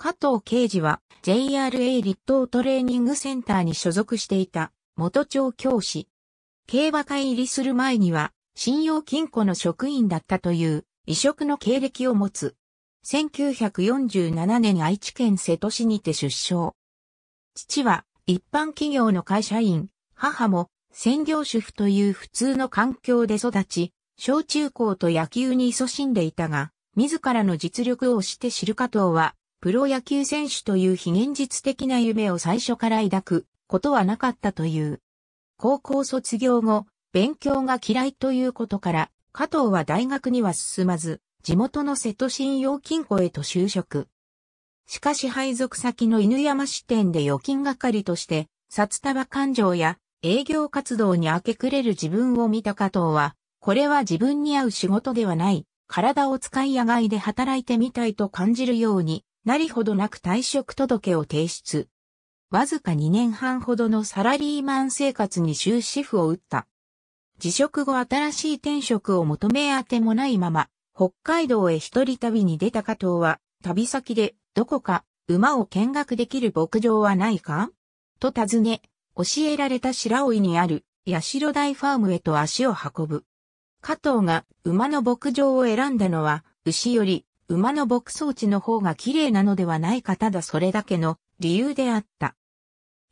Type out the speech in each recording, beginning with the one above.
加藤刑事は JRA 立東トレーニングセンターに所属していた元町教師。競馬会入りする前には信用金庫の職員だったという異色の経歴を持つ。1947年愛知県瀬戸市にて出生。父は一般企業の会社員、母も専業主婦という普通の環境で育ち、小中高と野球に勤しんでいたが、自らの実力をして知る加藤はプロ野球選手という非現実的な夢を最初から抱くことはなかったという。高校卒業後、勉強が嫌いということから、加藤は大学には進まず、地元の瀬戸信用金庫へと就職。しかし配属先の犬山支店で預金係として、札束勘定や営業活動に明け暮れる自分を見た加藤は、これは自分に合う仕事ではない、体を使い野外で働いてみたいと感じるようになりほどなく退職届を提出。わずか2年半ほどのサラリーマン生活に終止符を打った。辞職後新しい転職を求め当てもないまま、北海道へ一人旅に出た加藤は、旅先でどこか馬を見学できる牧場はないかと尋ね、教えられた白老にある社大ファームへと足を運ぶ。加藤が馬の牧場を選んだのは、牛より馬の牧草地の方が綺麗なのではないかただそれだけの理由であった。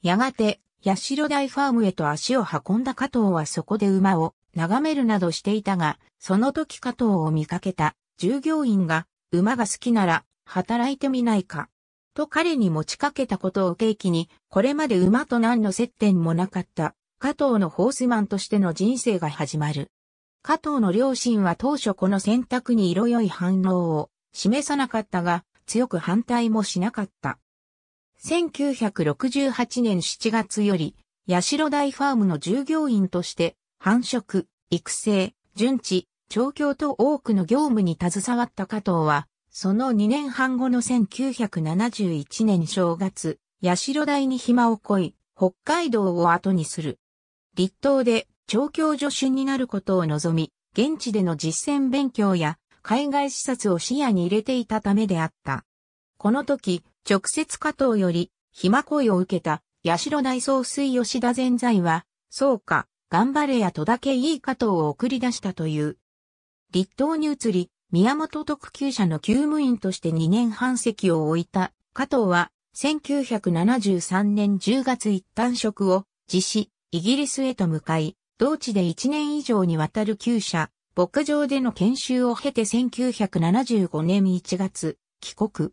やがて、八代大ファームへと足を運んだ加藤はそこで馬を眺めるなどしていたが、その時加藤を見かけた従業員が馬が好きなら働いてみないか。と彼に持ちかけたことを契機に、これまで馬と何の接点もなかった加藤のホースマンとしての人生が始まる。加藤の両親は当初この選択に色良い反応を示さなかったが、強く反対もしなかった。1968年7月より、八代大ファームの従業員として、繁殖、育成、順地、調教と多くの業務に携わった加藤は、その2年半後の1971年正月、八代大に暇をこい、北海道を後にする。立東で調教助手になることを望み、現地での実践勉強や海外視察を視野に入れていたためであった。この時、直接加藤より、暇恋を受けた、八代大総水吉田善在は、そうか、頑張れやとだけいい加藤を送り出したという。立党に移り、宮本特急社の救務員として2年半席を置いた、加藤は、1973年10月一旦職を、実施、イギリスへと向かい、同地で1年以上にわたる旧社、牧場での研修を経て1975年1月、帰国。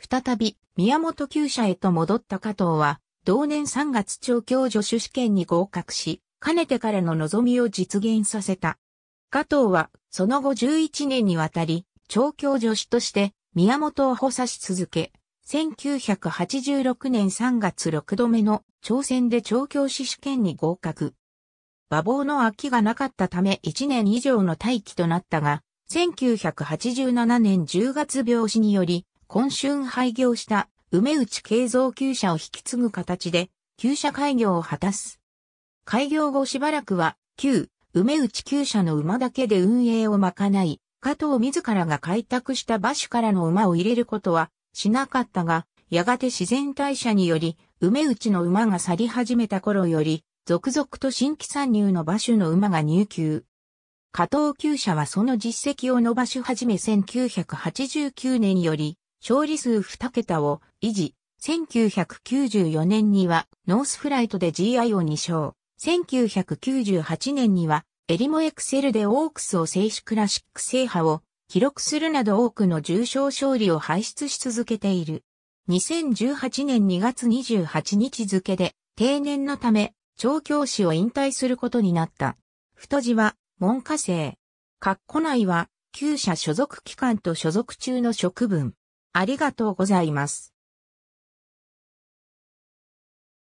再び、宮本厩舎へと戻った加藤は、同年3月調教助手試験に合格し、かねてからの望みを実現させた。加藤は、その後11年にわたり、調教助手として、宮本を補佐し続け、1986年3月6度目の挑戦で調教師試験に合格。馬房の空きがなかったため1年以上の待機となったが、1987年10月病死により、今春廃業した梅内慶造厩舎を引き継ぐ形で、旧社開業を果たす。開業後しばらくは、旧梅内厩舎の馬だけで運営をまかない、加藤自らが開拓した馬種からの馬を入れることはしなかったが、やがて自然退社により、梅内の馬が去り始めた頃より、続々と新規参入の馬種の馬が入球。加藤厩舎はその実績を伸ばし始め1989年より勝利数2桁を維持。1994年にはノースフライトで GI を2勝。1998年にはエリモエクセルでオークスを制止クラシック制覇を記録するなど多くの重賞勝利を輩出し続けている。2018年2月28日付で定年のため調教師を引退することになった。太字は、門下生。括弧内は、旧社所属機関と所属中の職分。ありがとうございます。